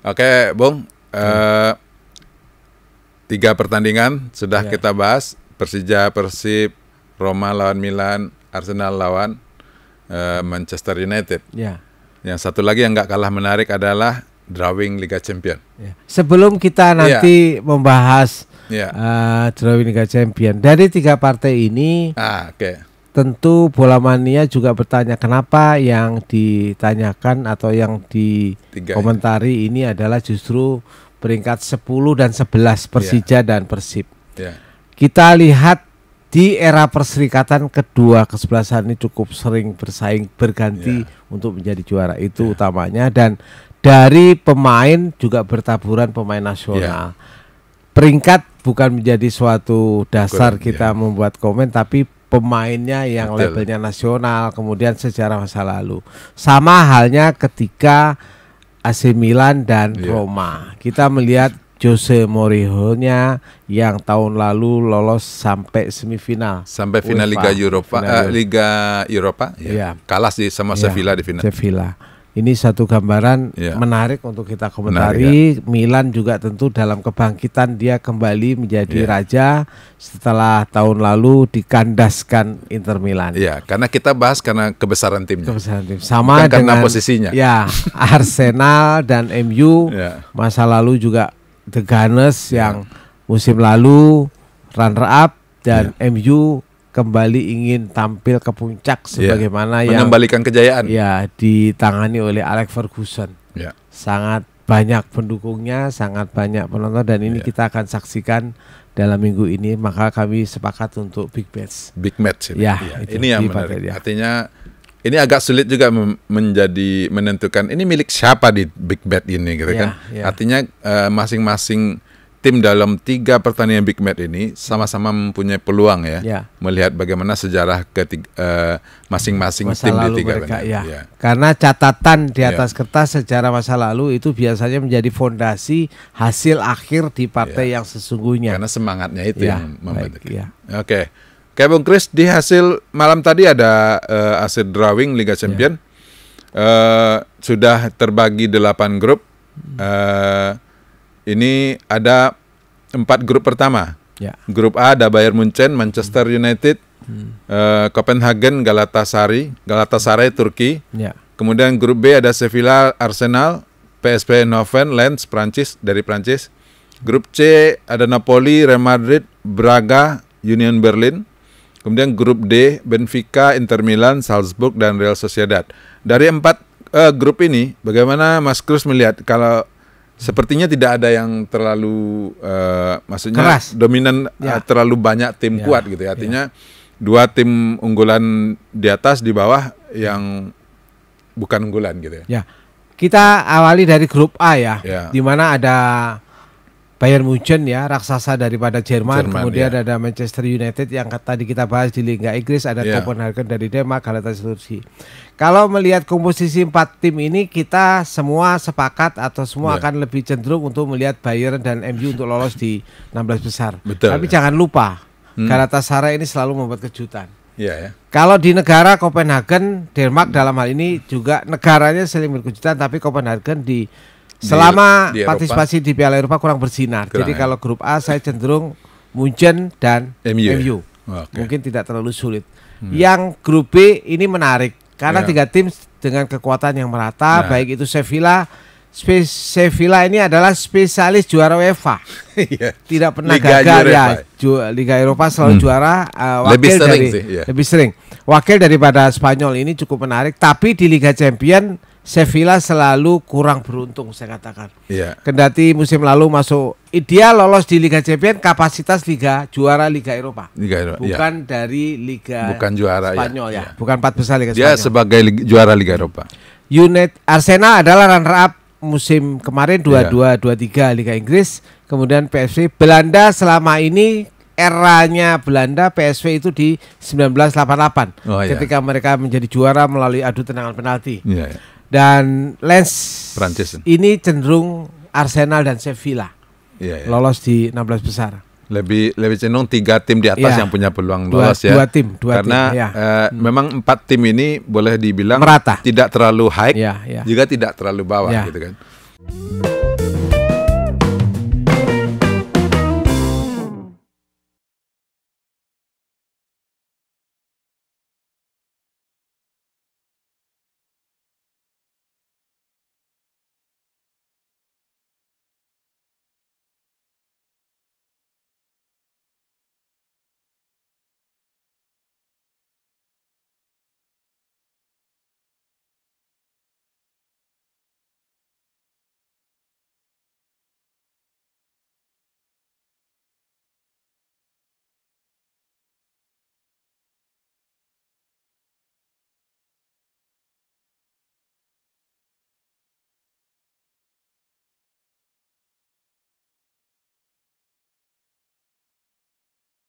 Oke, Bung. Hmm. Uh, tiga pertandingan sudah yeah. kita bahas. Persija, Persib, Roma lawan Milan, Arsenal lawan uh, Manchester United. Ya. Yang satu lagi yang nggak kalah menarik adalah drawing Liga Champion. Yeah. Sebelum kita iya. nanti yeah. membahas yeah. Iya. Uh, drawing Liga Champion dari tiga partai ini, ah, oke. Okay tentu bola mania juga bertanya kenapa yang ditanyakan atau yang dikomentari ini adalah justru peringkat 10 dan 11 ya. Persija yeah. dan Persib. Yeah. Kita lihat di era perserikatan kedua kesebelasan ini cukup sering bersaing berganti yeah. untuk menjadi juara itu yeah. utamanya dan dari pemain juga bertaburan pemain nasional. Yeah. Peringkat bukan menjadi suatu dasar kita yeah. membuat komen tapi pemainnya yang Betul. labelnya nasional, kemudian sejarah masa lalu. Sama halnya ketika AC Milan dan yeah. Roma. Kita melihat Jose Mourinho-nya yang tahun lalu lolos sampai semifinal. Sampai final eh, Liga Eropa, Liga Eropa ya. Yeah. Kalah sih sama yeah. Sevilla di final. Sevilla. Ini satu gambaran yeah. menarik untuk kita komentari. Menarik, ya? Milan juga tentu dalam kebangkitan dia kembali menjadi yeah. raja setelah tahun lalu dikandaskan Inter Milan. Iya, karena kita bahas karena kebesaran timnya. Kebesaran tim. Sama Bukan dengan karena posisinya. Ya, Arsenal dan MU yeah. masa lalu juga The Gunners yeah. yang musim lalu runner up dan yeah. MU kembali ingin tampil ke puncak iya. sebagaimana yeah. yang mengembalikan kejayaan. Ya, ditangani oleh Alex Ferguson. Yeah. Sangat banyak pendukungnya, sangat banyak penonton dan ini yeah. kita akan saksikan dalam minggu ini maka kami sepakat untuk big match. Big match ini. Ya, ya. Itu, ini yang menarik. Ya. Artinya ini agak sulit juga menjadi menentukan ini milik siapa di big bet ini gitu ya, kan. Ya. Artinya eh, masing-masing uh, masing -masing tim dalam tiga pertandingan Big Match ini sama-sama mempunyai peluang ya, ya. melihat bagaimana sejarah eh, masing-masing uh, tim di tiga mereka, ya. ya. Karena catatan di ya. atas ya. kertas sejarah masa lalu itu biasanya menjadi fondasi hasil akhir di partai ya. yang sesungguhnya. Karena semangatnya itu ya, yang membentuk. Ya. Oke. Kayak Bung Chris di hasil malam tadi ada uh, eh, hasil drawing Liga ya. Champion. Ya. Uh, sudah terbagi delapan grup. Uh, ini ada empat grup pertama. Ya. Grup A ada Bayern Munchen, Manchester hmm. United, hmm. Uh, Copenhagen, Galatasaray, Galatasaray Turki. Ya. Kemudian grup B ada Sevilla, Arsenal, PSV Eindhoven, Lens Prancis dari Prancis. Grup C ada Napoli, Real Madrid, Braga, Union Berlin. Kemudian grup D Benfica, Inter Milan, Salzburg dan Real Sociedad. Dari empat uh, grup ini, bagaimana Mas Cruz melihat kalau Sepertinya tidak ada yang terlalu uh, maksudnya Keras. dominan eh, ya. uh, terlalu banyak tim ya. kuat gitu ya. ya. Artinya ya. dua tim unggulan di atas di bawah yang bukan unggulan gitu ya. Ya. Kita awali dari grup A ya, ya. di mana ada Bayern Munchen ya raksasa daripada Jerman, Jerman kemudian ya. ada Manchester United yang tadi kita bahas di Liga Inggris ada yeah. Copenhagen dari Denmark Galatasaray. Kalau melihat komposisi empat tim ini kita semua sepakat atau semua yeah. akan lebih cenderung untuk melihat Bayern dan MU untuk lolos di 16 besar. Betul. Tapi jangan lupa hmm. Galatasaray ini selalu membuat kejutan. Yeah, yeah. Kalau di negara Copenhagen, Denmark dalam hal ini juga negaranya sering berkejutan tapi Copenhagen di Selama di, di partisipasi di Piala Eropa kurang bersinar. Kurang Jadi ya. kalau grup A saya cenderung Munchen dan MU. Ya? Okay. Mungkin tidak terlalu sulit. Hmm. Yang grup B ini menarik karena yeah. tiga tim dengan kekuatan yang merata, nah. baik itu Sevilla Spe Sevilla ini adalah spesialis juara UEFA. Iya. Tidak pernah Liga gagal ya. Liga Eropa selalu hmm. juara uh, wakil lebih sering dari sih, yeah. lebih sering. Wakil daripada Spanyol ini cukup menarik, tapi di Liga Champion Sevilla selalu kurang beruntung saya katakan. Yeah. Kendati musim lalu masuk ideal lolos di Liga Champions kapasitas liga juara Liga Eropa. Liga Eropa. Iya. Bukan yeah. dari liga Bukan juara iya. Spanyol ya. ya. Yeah. Bukan empat besar Liga Dia Spanyol. sebagai liga, juara Liga Eropa. Unit Arsenal adalah runner up musim kemarin 22 yeah. tiga Liga Inggris, kemudian PSV Belanda selama ini eranya Belanda PSV itu di 1988 oh, iya. ketika mereka menjadi juara melalui adu tenangan penalti. Yeah, yeah. Dan Lens Prancis. ini cenderung Arsenal dan Sevilla yeah, yeah. lolos di 16 besar lebih lebih cenderung tiga tim di atas ya. yang punya peluang dua, lolos ya. Dua tim, dua karena tim, ya. uh, hmm. memang empat tim ini boleh dibilang merata, tidak terlalu high, ya, ya. juga tidak terlalu bawah, ya. gitu kan.